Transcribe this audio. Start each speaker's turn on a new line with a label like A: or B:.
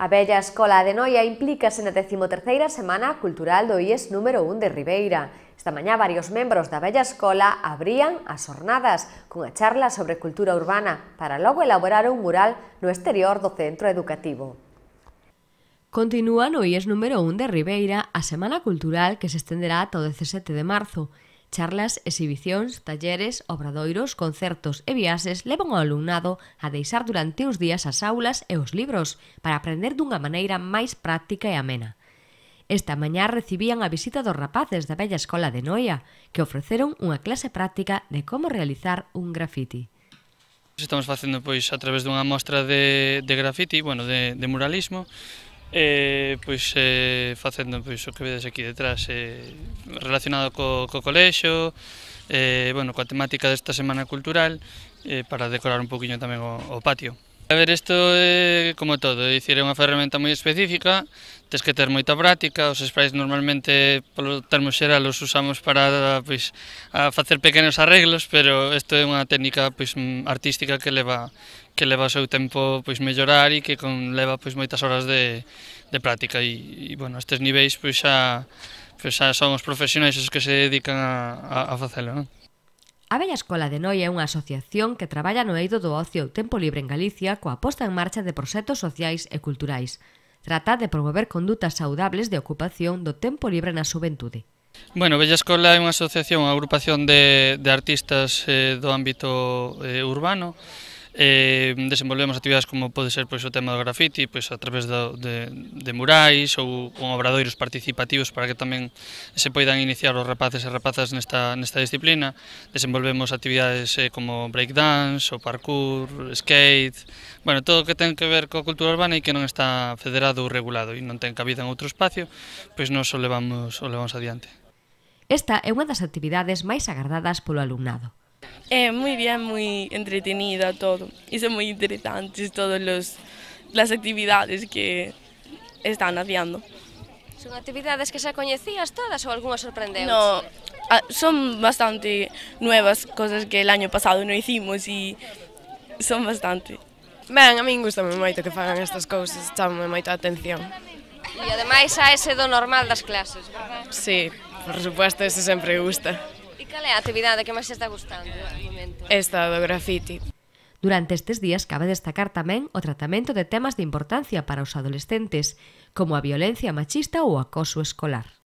A: A Bella Escola de Noia implícase na 13ª Semana Cultural do IES número 1 de Ribeira. Esta mañá varios membros da Bella Escola abrían as jornadas cunha charla sobre cultura urbana para logo elaborar un mural no exterior do centro educativo. Continúa no IES número 1 de Ribeira a Semana Cultural que se estenderá ata o 17 de marzo. Charlas, exhibicións, talleres, obradoiros, concertos e viaxes levan ao alumnado a deixar durante os días as aulas e os libros para aprender dunha maneira máis práctica e amena. Esta mañá recibían a visita dos rapaces da bella escola de Noia, que ofreceron unha clase práctica de como realizar un grafiti.
B: Estamos facendo pois a través dunha mostra de, de grafiti, bueno, de, de muralismo, eh, pois eh, facendo pois, o que vedes aquí detrás eh, relacionado co, co colexo eh, bueno, coa temática desta Semana Cultural eh, para decorar un poquinho tamén o, o patio. A ver, isto é como todo, é dicir, é unha ferramenta moi específica, tens que ter moita práctica, os sprays normalmente, polo termo xeral, os usamos para pois, a facer pequenos arreglos, pero isto é unha técnica pois, artística que leva que leva o seu tempo pois mellorar e que con, leva pois moitas horas de, de práctica e, e bueno, estes niveis pois xa, pois xa son os profesionais os que se dedican a, a, a facelo, non?
A: A Bella Escola de Noia é unha asociación que traballa no eido do ocio e tempo libre en Galicia coa posta en marcha de proxectos sociais e culturais. Trata de promover condutas saudables de ocupación do tempo libre na xuventude.
B: Bueno, Bella Escola é unha asociación, unha agrupación de, de artistas eh, do ámbito eh, urbano eh, desenvolvemos actividades como pode ser pois, o tema do grafiti, pois, a través do, de, de murais ou con obradoiros participativos para que tamén se poidan iniciar os rapaces e rapazas nesta, nesta disciplina. Desenvolvemos actividades eh, como breakdance, o parkour, skate, bueno, todo o que ten que ver coa cultura urbana e que non está federado ou regulado e non ten cabida en outro espacio, pois nos o levamos, o levamos adiante.
A: Esta é unha das actividades máis agardadas polo alumnado. É eh, moi bien, moi entretenida todo. E son moi interesantes todas las actividades que están haciendo. Son actividades que xa coñecías todas ou algunha sorprendeu? No, ah, son bastante nuevas cosas que el año pasado non hicimos e son bastante. Ben, a min gustame moito que fagan estas cousas, chamo moito a atención. E ademais a ese do normal das clases, verdad? Sí, por suposto, ese sempre gusta. E cal é a actividade que máis está gustando no momento? Esta do graffiti. Durante estes días cabe destacar tamén o tratamento de temas de importancia para os adolescentes, como a violencia machista ou o acoso escolar.